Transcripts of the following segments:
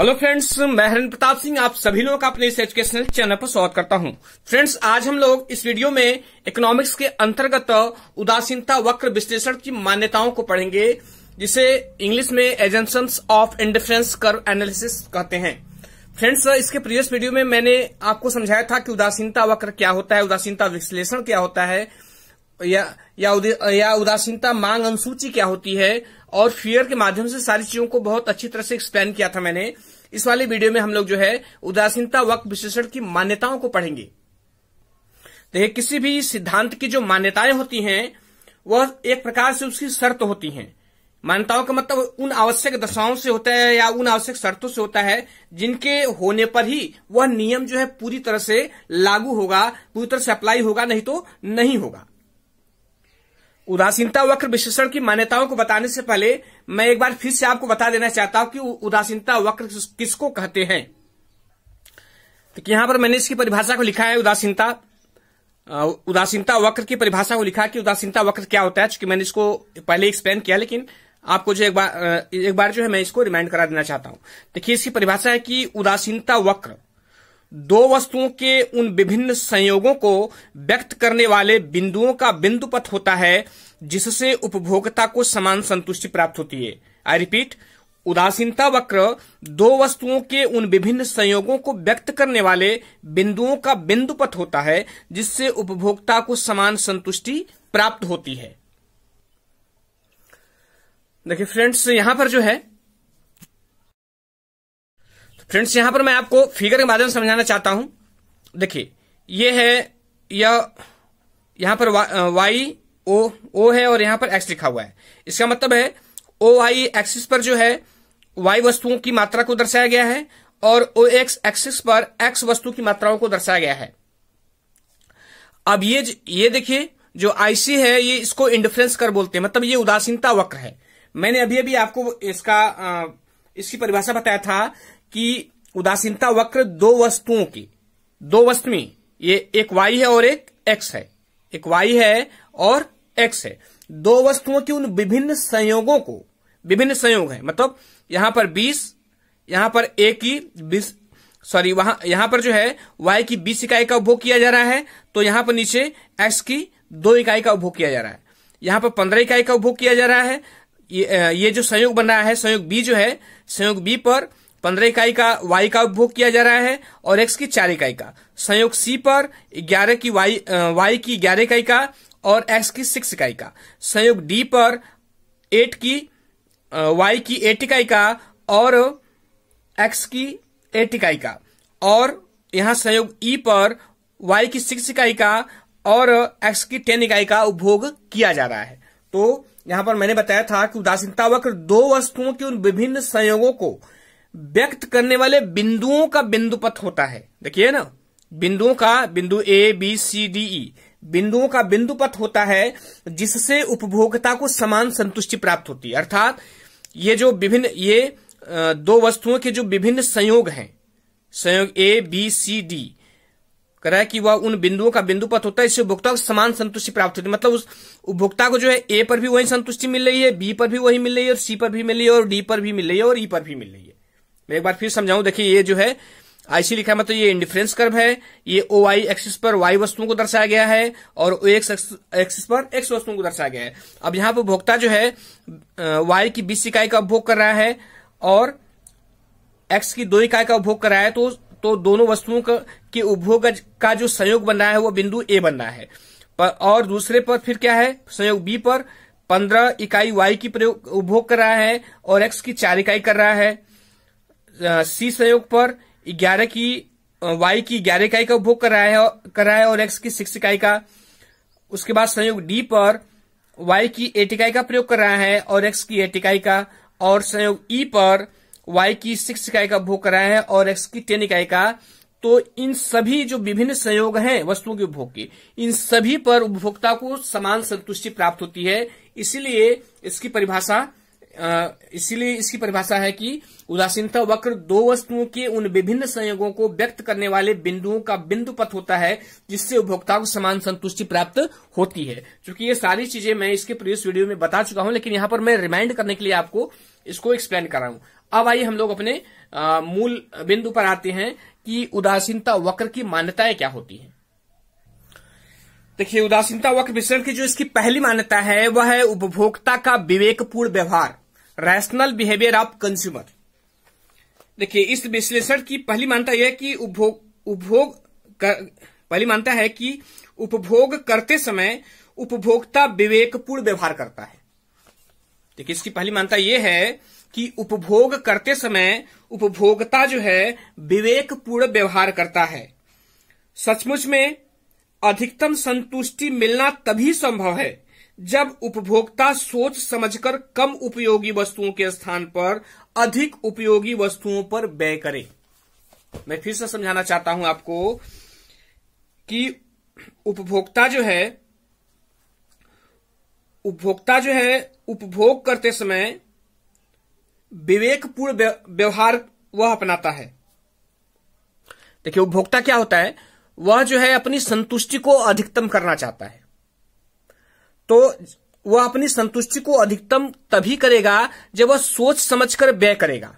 hello friends मैं हरन प्रताप सिंह आप सभी लोगों का अपने इस एजुकेशनल चैनल पर स्वागत करता हूं फ्रेंड्स आज हम लोग इस वीडियो में इकोनॉमिक्स के अंतर्गत उदासीनता वक्र विश्लेषण की मान्यताओं को पढ़ेंगे जिसे इंग्लिश में एजेंस ऑफ इंडिफरेंस कर एनालिसिस कहते हैं फ्रेंड्स इसके प्रीवियस वीडियो में मैंने आपको समझाया था कि उदासीनता वक्र क्या होता है उदासीनता विश्लेषण क्या होता है या या, या उदासीनता मांग अनुसूची क्या होती है और फियर के माध्यम से सारी चीजों को बहुत अच्छी तरह से एक्सप्लेन किया था मैंने इस वाले वीडियो में हम लोग जो है उदासीनता वक्त विशेषण की मान्यताओं को पढ़ेंगे देखिए किसी भी सिद्धांत की जो मान्यताएं होती हैं वह एक प्रकार से उसकी शर्त होती हैं मान्यताओं का मतलब उन आवश्यक दशाओं से होता है या उन आवश्यक शर्तों से होता है जिनके होने पर ही वह नियम जो है पूरी तरह से लागू होगा पूरी तरह से अप्लाई होगा नहीं तो नहीं होगा उदासीनता वक्र विश्लेषण की मान्यताओं को बताने से पहले मैं एक बार फिर से आपको बता देना चाहता हूं कि उदासीनता वक्र किसको कहते हैं तो यहां पर मैंने इसकी परिभाषा को लिखा है उदासीनता उदासीनता वक्र की परिभाषा को लिखा कि उदासीनता वक्र क्या होता है चूंकि मैंने इसको पहले एक्सप्लेन किया लेकिन आपको जो एक बार एक बार जो है मैं इसको रिमाइंड करा देना चाहता हूं देखिए इसकी परिभाषा है कि उदासीनता वक्र दो वस्तुओं के उन विभिन्न संयोगों को व्यक्त करने वाले बिंदुओं का बिंदु पथ होता है जिससे उपभोक्ता को समान संतुष्टि प्राप्त होती है आई रिपीट उदासीनता वक्र दो वस्तुओं के उन विभिन्न संयोगों को व्यक्त करने वाले बिंदुओं का बिंदु पथ होता है जिससे उपभोक्ता को समान संतुष्टि प्राप्त होती है देखिए फ्रेंड्स यहां पर जो है फ्रेंड्स यहां पर मैं आपको फिगर के माध्यम से समझाना चाहता हूं देखिए ये है यह यहां पर वाई ओ ओ है और यहां पर एक्स लिखा हुआ है इसका मतलब है ओ वाई एक्सिस पर जो है वाई वस्तुओं की मात्रा को दर्शाया गया है और ओ एक्स एक्सिस पर एक्स वस्तु की मात्राओं को दर्शाया गया है अब ये ये देखिए जो आईसी है ये इसको इंडिफरेंस कर बोलते हैं मतलब ये उदासीनता वक्र है मैंने अभी अभी आपको इसका आ, इसकी परिभाषा बताया था कि उदासीनता वक्र दो वस्तुओं की दो वस्तुएं ये एक वाई है और एक एक्स है एक वाई है और एक्स है दो वस्तुओं की उन विभिन्न संयोगों को विभिन्न संयोग है मतलब यहां पर बीस यहां पर ए की बीस सॉरी वहां यहां पर जो है वाई की बीस इकाई का उपभोग किया जा रहा है तो यहां पर नीचे एक्स की दो इकाई का उपभोग किया जा रहा है यहां पर पंद्रह इकाई का उपभोग किया जा रहा है ये, ये जो संयोग बन रहा है संयोग बी जो है संयोग बी पर पंद्रह इकाई का वाई का उपभोग किया जा रहा है और एक्स की चार इकाई का संयोग सी पर ग्यारह की वाई वाई की ग्यारह इकाई का और एक्स की सिक्स इकाई का संयोग डी पर एट की वाई की एट इकाई का और एक्स की एट इकाई का और यहां संयोग ई पर वाई की सिक्स इकाई का और एक्स की टेन इकाई का उपभोग किया जा रहा है तो यहां पर मैंने बताया था कि उदासीनता वक्र दो वस्तुओं के उन विभिन्न संयोगों को व्यक्त करने वाले बिंदुओं का बिंदु पथ होता है देखिए ना बिंदुओं का बिंदु A B C D E बिंदुओं का बिंदु पथ होता है जिससे उपभोक्ता को समान संतुष्टि प्राप्त होती है अर्थात ये जो विभिन्न ये दो वस्तुओं के जो विभिन्न संयोग हैं संयोग ए बी सी डी कह रहा है कि वह उन बिंदुओं का बिंदु पथ होता है इससे उपभोक्ता को समान संतुष्टि प्राप्त होती है मतलब उस उपभोक्ता को जो है ए पर भी वही संतुष्टि मिल रही है बी पर भी वही मिल रही है और सी पर भी मिल रही है और डी पर भी मिल रही है और ई e पर भी मिल रही है मैं एक बार फिर समझाऊं देखिए ये जो है आईसी लिखा है मतलब ये इंडिफरेंस कर्व है ये ओ आई एक्सिस पर वाई वस्तुओं को दर्शाया गया है और ओ एक्स एक्सिस पर एक्स वस्तुओं को दर्शाया गया है अब यहां पर उपभोक्ता जो है वाई की बीस इकाई का उपभोग कर रहा है और एक्स की दो इकाई का उपभोग कर रहा है तो तो दोनों वस्तुओं के उपभोग का जो संयोग बन रहा है वो बिंदु ए बन रहा है पर, और दूसरे पर फिर क्या है संयोग बी पर पंद्रह इकाई वाई की प्रयोग उपभोग कर रहा है और एक्स की चार इकाई कर रहा है सी संयोग पर ग्यारह की वाई की ग्यारह इकाई का उपभोग कराया है कराया है और एक्स की सिक्स इकाई का उसके बाद संयोग डी पर वाई की एट इकाई का प्रयोग कर रहा है और एक्स की एट इकाई का और संयोग ई पर वाई की सिक्स इकाई का उपभोग कराया है और एक्स की टेन इकाई का तो इन सभी जो विभिन्न संयोग हैं वस्तुओं के उपभोग के इन सभी पर उपभोक्ता को समान संतुष्टि प्राप्त होती है इसीलिए इसकी परिभाषा इसीलिए इसकी परिभाषा है कि उदासीनता वक्र दो वस्तुओं के उन विभिन्न संयोगों को व्यक्त करने वाले बिंदुओं का बिंदु पथ होता है जिससे उपभोक्ता को समान संतुष्टि प्राप्त होती है चूंकि ये सारी चीजें मैं इसके प्रीवियस वीडियो में बता चुका हूं लेकिन यहां पर मैं रिमाइंड करने के लिए आपको इसको एक्सप्लेन कर रहा हूं अब आइए हम लोग अपने मूल बिंदु पर आते हैं कि उदासीनता वक्र की मान्यताएं क्या होती है देखिए उदासीनता वक्र विश्लेषण की जो इसकी पहली मान्यता है वह है उपभोक्ता का विवेकपूर्ण व्यवहार रैशनल बिहेवियर ऑफ कंज्यूमर देखिए इस विश्लेषण की पहली मानता यह कि उपभोग उपभोग पहली मानता है कि उपभोग करते समय उपभोक्ता विवेकपूर्ण व्यवहार करता है देखिए इसकी पहली मानता यह है कि उपभोग करते समय उपभोक्ता जो है विवेकपूर्ण व्यवहार करता है सचमुच में अधिकतम संतुष्टि मिलना तभी संभव है जब उपभोक्ता सोच समझकर कम उपयोगी वस्तुओं के स्थान पर अधिक उपयोगी वस्तुओं पर व्यय करे मैं फिर से समझाना चाहता हूं आपको कि उपभोक्ता जो है उपभोक्ता जो है उपभोग करते समय विवेकपूर्ण व्यवहार वह अपनाता है देखिए उपभोक्ता क्या होता है वह जो है अपनी संतुष्टि को अधिकतम करना चाहता है तो वह अपनी संतुष्टि को अधिकतम तभी करेगा जब वह सोच समझकर व्यय करेगा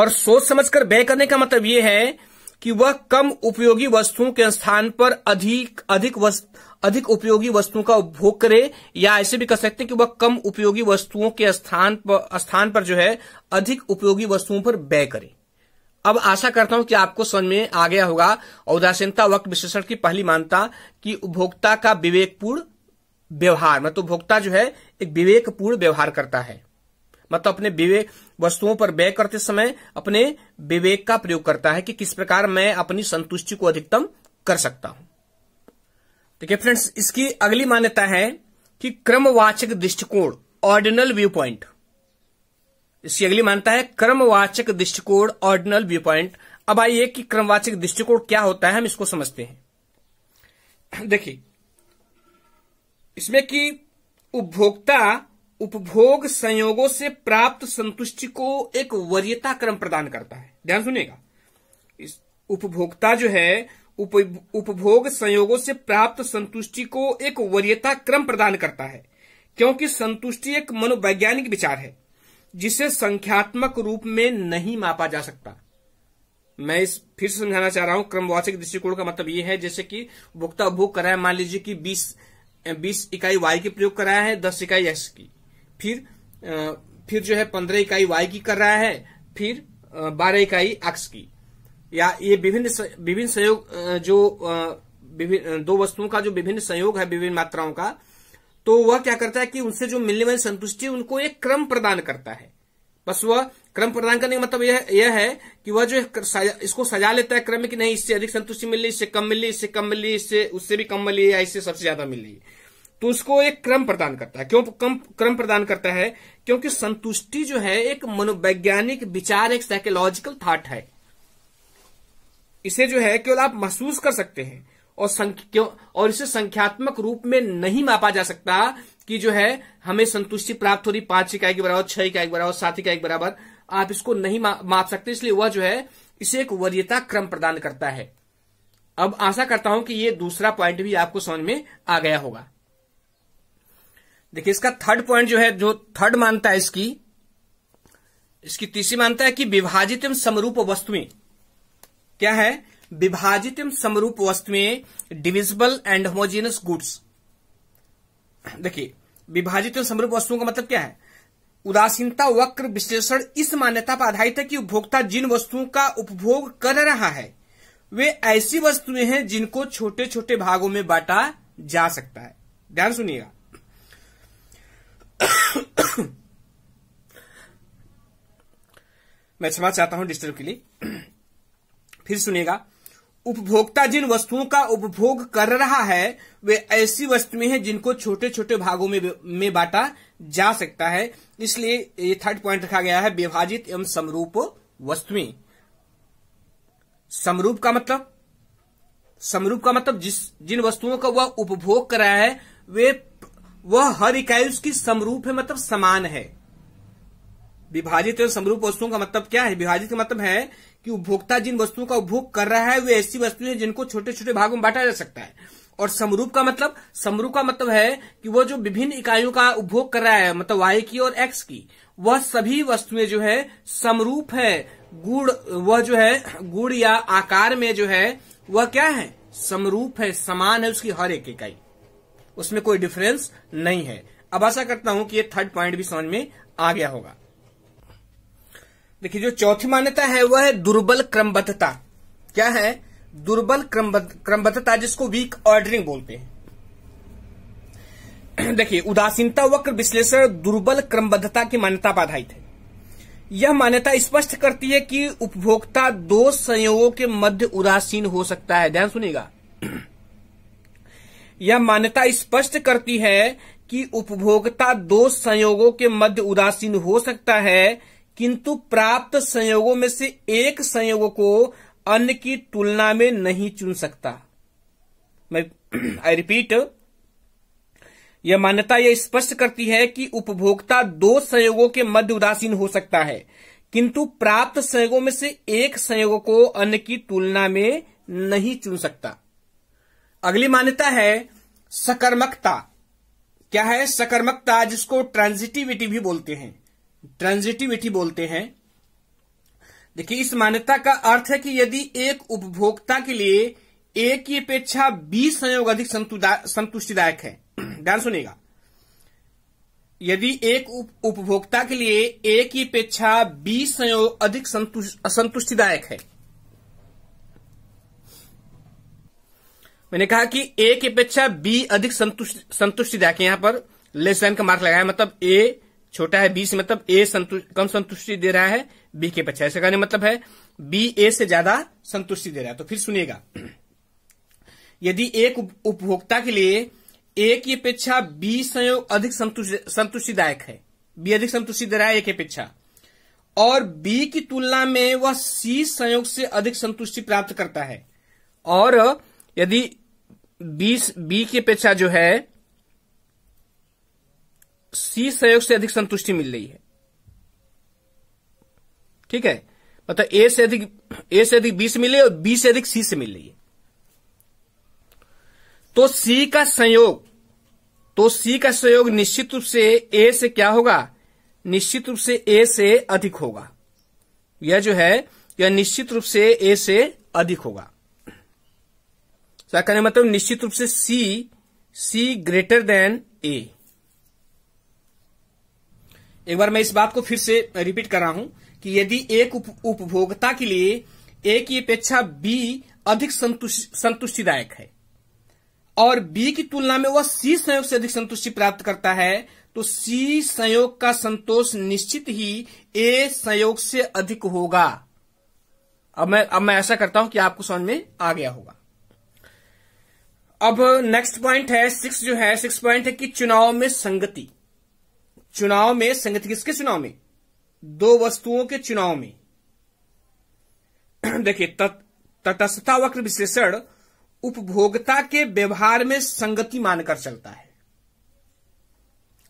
और सोच समझकर व्यय करने का मतलब यह है कि वह कम उपयोगी वस्तुओं के स्थान पर अधिक अधिक वस्त, अधिक उपयोगी वस्तुओं का उपभोग करे या ऐसे भी कर सकते हैं कि वह कम उपयोगी वस्तुओं के स्थान पर स्थान पर जो है अधिक उपयोगी वस्तुओं पर व्यय करे अब आशा करता हूं कि आपको समझ में आ गया होगा उदासीनता वक्त विश्लेषण की पहली मान्यता कि उपभोक्ता का विवेकपूर्ण व्यवहार मतलब उपभोक्ता जो है एक विवेकपूर्ण व्यवहार करता है मतलब अपने विवेक वस्तुओं पर व्यय करते समय अपने विवेक का प्रयोग करता है कि किस प्रकार मैं अपनी संतुष्टि को अधिकतम कर सकता हूं देखिए फ्रेंड्स इसकी अगली मान्यता है कि क्रमवाचक दृष्टिकोण ऑर्डिनल व्यू पॉइंट इसकी अगली मानता है क्रमवाचक दृष्टिकोण ऑर्डिनल व्यू पॉइंट अब आइए कि क्रमवाचक दृष्टिकोण क्या होता है हम इसको समझते हैं देखिए इसमें कि उपभोक्ता उपभोग संयोगों से प्राप्त संतुष्टि को एक वरीयता क्रम प्रदान करता है ध्यान सुनिएगा इस उपभोक्ता जो है उप, उपभोग संयोगों से प्राप्त संतुष्टि को एक वरीयता क्रम प्रदान करता है क्योंकि संतुष्टि एक मनोवैज्ञानिक विचार है जिसे संख्यात्मक रूप में नहीं मापा जा सकता मैं इस फिर से समझाना चाह रहा हूं क्रमवाचक दृष्टिकोण का मतलब यह है जैसे कि भुगता उपभोग कराया मान लीजिए कि बीस 20 इकाई वाई की प्रयोग कराया है दस इकाई एक्स की फिर फिर जो है पंद्रह इकाई वाई की कर रहा है फिर बारह इकाई एक्स की या ये विभिन्न विभिन्न संयोग जो विभिन्न दो वस्तुओं का जो विभिन्न संयोग है विभिन्न मात्राओं का तो वह क्या करता है कि उनसे जो मिलने वाली संतुष्टि उनको एक क्रम प्रदान करता है बस वह क्रम प्रदान करने का मतलब यह यह है कि वह जो इसको सजा लेता है क्रम कि नहीं इससे अधिक संतुष्टि मिल रही इससे कम मिल रही इससे कम मिल रही इससे उससे भी कम मिल रही या इससे सबसे ज्यादा मिल रही तो उसको एक क्रम प्रदान करता है क्यों कम क्रम प्रदान करता है क्योंकि संतुष्टि जो है एक मनोवैज्ञानिक विचार एक साइकोलॉजिकल थाट है इसे जो है केवल आप महसूस कर सकते हैं और क्यों और इसे संख्यात्मक रूप में नहीं मापा जा सकता कि जो है हमें संतुष्टि प्राप्त हो रही पांच इकाई के बराबर छह इकाई के बराबर सात इकाई के बराबर आप इसको नहीं मा, माप सकते इसलिए वह जो है इसे एक वरीयता क्रम प्रदान करता है अब आशा करता हूं कि यह दूसरा पॉइंट भी आपको समझ में आ गया होगा देखिए इसका थर्ड पॉइंट जो है जो थर्ड मानता है इसकी इसकी तीसरी मानता है कि विभाजित एवं समरूप वस्तुएं क्या है विभाजित एवं समरूप वस्तुएं डिविजिबल एंड होमोजेनियस गुड्स देखिए विभाजित एवं समरूप वस्तुओं का मतलब क्या है उदासीनता वक्र विश्लेषण इस मान्यता पर आधारित है कि उपभोक्ता जिन वस्तुओं का उपभोग कर रहा है वे ऐसी वस्तुएं हैं जिनको छोटे छोटे भागों में बांटा जा सकता है ध्यान सुनिएगा मैं क्षमा चाहता हूं डिस्टर्ब के लिए फिर सुनिएगा उपभोक्ता जिन वस्तुओं का उपभोग कर रहा है वे ऐसी वस्तुएं हैं जिनको छोटे छोटे भागों में में बांटा जा सकता है इसलिए ये थर्ड पॉइंट रखा गया है विभाजित एवं समरूप वस्तुएं समरूप का मतलब समरूप का मतलब जिस जिन वस्तुओं का वह उपभोग कर रहा है वे वह हर इकाई उसकी समरूप है मतलब समान है विभाजित एवं समरूप वस्तुओं का मतलब क्या है विभाजित का मतलब है कि उपभोक्ता जिन वस्तुओं का उपभोग कर रहा है वे ऐसी वस्तुएं हैं जिनको छोटे छोटे भागों में बांटा जा सकता है और समरूप का मतलब समरूप का मतलब है कि वो जो विभिन्न इकाइयों का उपभोग कर रहा है मतलब वाई की और एक्स की वह सभी वस्तुएं जो है समरूप है गुड़ वह जो है गुड़ या आकार में जो है वह क्या है समरूप है समान है उसकी हर एक इकाई उसमें कोई डिफरेंस नहीं है अब आशा करता हूं कि ये थर्ड पॉइंट भी समझ में आ गया होगा देखिए जो चौथी मान्यता है वह है दुर्बल क्रमबद्धता क्या है दुर्बल क्रमबद्धता जिसको वीक ऑर्डरिंग बोलते हैं देखिए उदासीनता वक्र विश्लेषण दुर्बल क्रमबद्धता की मान्यता पर आधारित है यह मान्यता स्पष्ट करती है कि उपभोक्ता दो संयोगों के मध्य उदासीन हो सकता है ध्यान सुनेगा यह मान्यता स्पष्ट करती है कि उपभोक्ता दो संयोगों के मध्य उदासीन हो सकता है किंतु प्राप्त संयोगों में से एक संयोग को अन्य की तुलना में नहीं चुन सकता मैं आई रिपीट यह मान्यता यह स्पष्ट करती है कि उपभोक्ता दो संयोगों के मध्य उदासीन हो सकता है किंतु प्राप्त संयोगों में से एक संयोग को अन्य की तुलना में नहीं चुन सकता अगली मान्यता है सकर्मकता क्या है सकर्मकता जिसको ट्रांजिटिविटी भी बोलते हैं ट्रांजिटिविटी बोलते हैं देखिए इस मान्यता का अर्थ है कि यदि एक उपभोक्ता के लिए एक की अपेक्षा बीस संयोग अधिक संतुष्टिदायक है ध्यान सुनिएगा यदि एक उपभोक्ता के लिए एक की अपेक्षा बीस संयोग अधिक संतुष्टिदायक है मैंने कहा कि ए की अपेक्षा बी अधिक संतुष्ट संतुष्टिदायक यहां पर लेस देन का मार्क लगाया मतलब ए छोटा है बी से मतलब ए संतुष्ट कम संतुष्टि दे रहा है बी के पक्ष ऐसा कहने मतलब है बी ए से ज्यादा संतुष्टि दे रहा है तो फिर सुनिएगा यदि एक उपभोक्ता के लिए ए की अपेक्षा बी संयोग अधिक संतुष्टिदायक है बी अधिक संतुष्टि दे रहा है ए की अपेक्षा और बी की तुलना में वह सी संयोग से अधिक संतुष्टि प्राप्त करता है और यदि बी बी की अपेक्षा जो है सी सहयोग से अधिक संतुष्टि मिल रही है ठीक है मतलब ए से अधिक ए से अधिक बी से मिले और बी से अधिक सी से मिल रही है तो सी का संयोग तो सी का संयोग निश्चित रूप से ए से क्या होगा निश्चित रूप से ए से अधिक होगा यह जो है यह निश्चित रूप से ए से अधिक होगा कहने मतलब निश्चित रूप से सी सी ग्रेटर देन ए एक बार मैं इस बात को फिर से रिपीट कर रहा हूं कि यदि एक उपभोक्ता के लिए ए की अपेक्षा बी अधिक संतुष्टिदायक है और बी की तुलना में वह सी संयोग से अधिक संतुष्टि प्राप्त करता है तो सी संयोग का संतोष निश्चित ही ए संयोग से अधिक होगा अब मैं अब मैं ऐसा करता हूं कि आपको समझ में आ गया होगा अब नेक्स्ट पॉइंट है सिक्स जो है सिक्स पॉइंट है कि चुनाव में संगति चुनाव में संगति किसके चुनाव में दो वस्तुओं के चुनाव में देखिए तटस्थता वक्र विश्लेषण उपभोक्ता के व्यवहार में संगति मानकर चलता है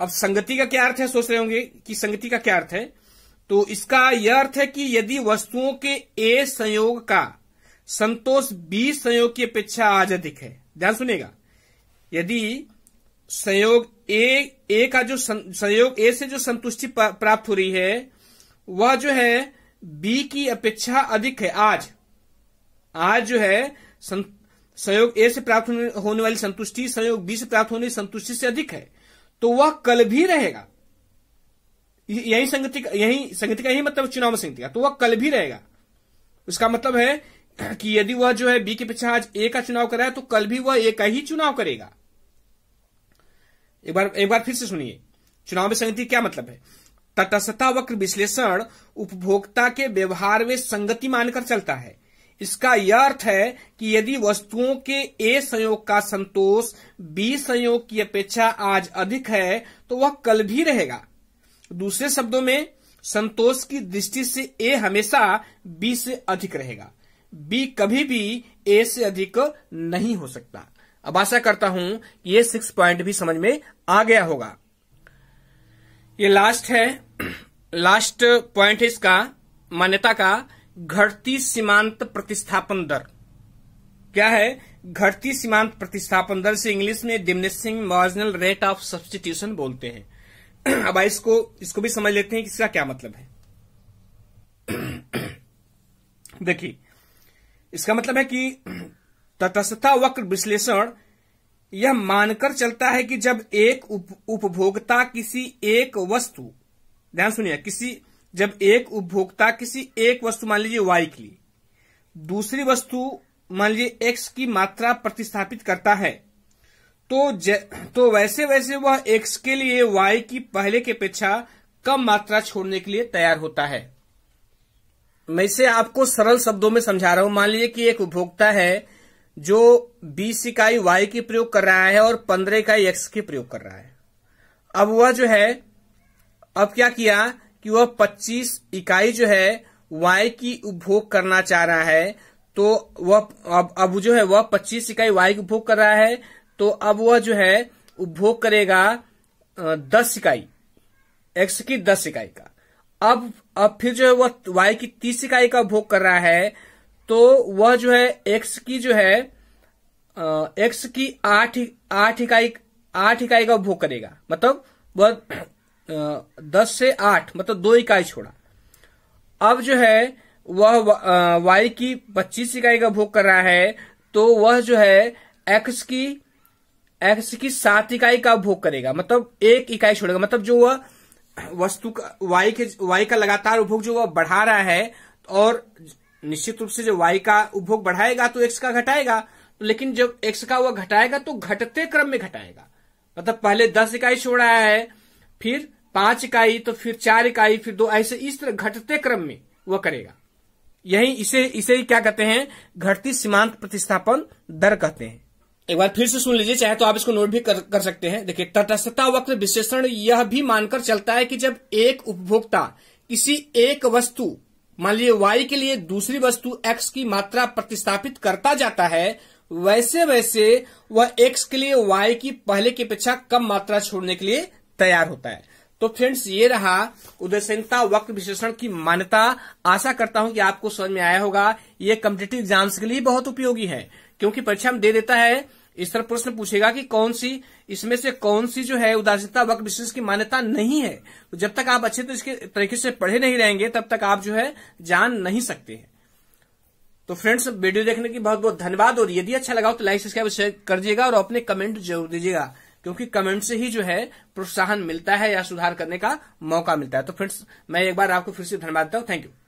अब संगति का क्या अर्थ है सोच रहे होंगे कि संगति का क्या अर्थ है तो इसका यह अर्थ है कि यदि वस्तुओं के ए संयोग का संतोष बी संयोग की अपेक्षा आज अधिक है ध्यान सुनेगा यदि संयोग ए ए का जो संयोग ए से जो संतुष्टि प्राप्त हो रही है वह जो है बी की अपेक्षा अधिक है आज आज जो है संयोग ए से प्राप्त होने वाली संतुष्टि संयोग बी से प्राप्त होने संतुष्टि से अधिक है तो वह कल भी रहेगा यही संगति यही संगति का यही मतलब चुनाव में संगति का तो वह कल भी रहेगा उसका मतलब है कि यदि वह जो है बी की अपेक्षा आज ए का चुनाव कराए तो कल भी वह ए का ही चुनाव करेगा एक बार एक बार फिर से सुनिए चुनाव में संगति क्या मतलब है तटस्थता वक्र विश्लेषण उपभोक्ता के व्यवहार में संगति मानकर चलता है इसका यह अर्थ है कि यदि वस्तुओं के ए संयोग का संतोष बी संयोग की अपेक्षा आज अधिक है तो वह कल भी रहेगा दूसरे शब्दों में संतोष की दृष्टि से ए हमेशा बी से अधिक रहेगा बी कभी भी ए से अधिक नहीं हो सकता अब आशा करता हूं कि ये सिक्स पॉइंट भी समझ में आ गया होगा ये लास्ट है लास्ट पॉइंट है इसका मान्यता का घटती सीमांत प्रतिस्थापन दर क्या है घटती सीमांत प्रतिस्थापन दर से इंग्लिश में diminishing marginal rate of substitution बोलते हैं अब इसको इसको भी समझ लेते हैं कि इसका क्या मतलब है देखिए इसका मतलब है कि तटस्थता वक्र विश्लेषण यह मानकर चलता है कि जब एक उपभोक्ता किसी एक वस्तु ध्यान सुनिए किसी जब एक उपभोक्ता किसी एक वस्तु मान लीजिए वाई के लिए दूसरी वस्तु मान लीजिए एक्स की मात्रा प्रतिस्थापित करता है तो ज, तो वैसे वैसे वह एक्स के लिए वाई की पहले की अपेक्षा कम मात्रा छोड़ने के लिए तैयार होता है मैं इसे आपको सरल शब्दों में समझा रहा हूं मान लीजिए कि एक उपभोक्ता है जो बीस इकाई वाई की प्रयोग कर रहा है और पंद्रह इकाई एक्स की प्रयोग कर रहा है अब वह जो है अब क्या किया कि वह पच्चीस इकाई जो है वाई की उपभोग करना चाह रहा है तो वह अब अब जो है वह पच्चीस इकाई वाई की उपभोग कर रहा है तो अब वह जो है उपभोग करेगा दस इकाई एक्स की दस इकाई का अब अब फिर जो है वह वाई की तीस इकाई का उपभोग कर रहा है तो वह जो है एक्स की जो है एक्स की आठ आठ इकाई आठ इकाई का उपभोग करेगा मतलब वह दस से आठ मतलब दो इकाई छोड़ा अब जो है वह वाई की पच्चीस इकाई का उपभोग कर रहा है तो वह जो है एक्स की एक्स की सात इकाई का उपभोग करेगा मतलब एक इकाई छोड़ेगा मतलब जो वह वस्तु का वाई के वाई का लगातार उपभोग जो वह बढ़ा रहा है और निश्चित रूप से जब वाई का उपभोग बढ़ाएगा तो एक्स का घटाएगा तो लेकिन जब एक्स का वह घटाएगा तो घटते क्रम में घटाएगा मतलब पहले दस इकाई छोड़ा है फिर पांच इकाई तो फिर चार इकाई फिर दो ऐसे इस तरह घटते क्रम में वह करेगा यही इसे इसे ही क्या कहते हैं घटती सीमांत प्रतिस्थापन दर कहते हैं एक बार फिर से सुन लीजिए चाहे तो आप इसको नोट भी कर, कर सकते हैं देखिए तटस्थता वक्र विश्लेषण यह भी मानकर चलता है कि जब एक उपभोक्ता किसी एक वस्तु मान लीजिए वाई के लिए दूसरी वस्तु एक्स की मात्रा प्रतिस्थापित करता जाता है वैसे वैसे वह एक्स के लिए वाई की पहले की अपेक्षा कम मात्रा छोड़ने के लिए तैयार होता है तो फ्रेंड्स ये रहा उदयसीनता वक्र विश्लेषण की मान्यता आशा करता हूं कि आपको समझ में आया होगा ये कम्पिटेटिव एग्जाम्स के लिए बहुत उपयोगी है क्योंकि परीक्षा में दे देता है इस तरह प्रश्न पूछेगा कि कौन सी इसमें से कौन सी जो है उदासीनता वक्त विशेष की मान्यता नहीं है तो जब तक आप अच्छे तो तरीके से पढ़े नहीं रहेंगे तब तक आप जो है जान नहीं सकते हैं तो फ्रेंड्स वीडियो देखने की बहुत बहुत धन्यवाद और यदि अच्छा लगा तो लाइक सब्सक्राइब शेयर कर दिएगा और अपने कमेंट जरूर दीजिएगा क्योंकि कमेंट से ही जो है प्रोत्साहन मिलता है या सुधार करने का मौका मिलता है तो फ्रेंड्स मैं एक बार आपको फिर से धन्यवाद देता हूँ थैंक यू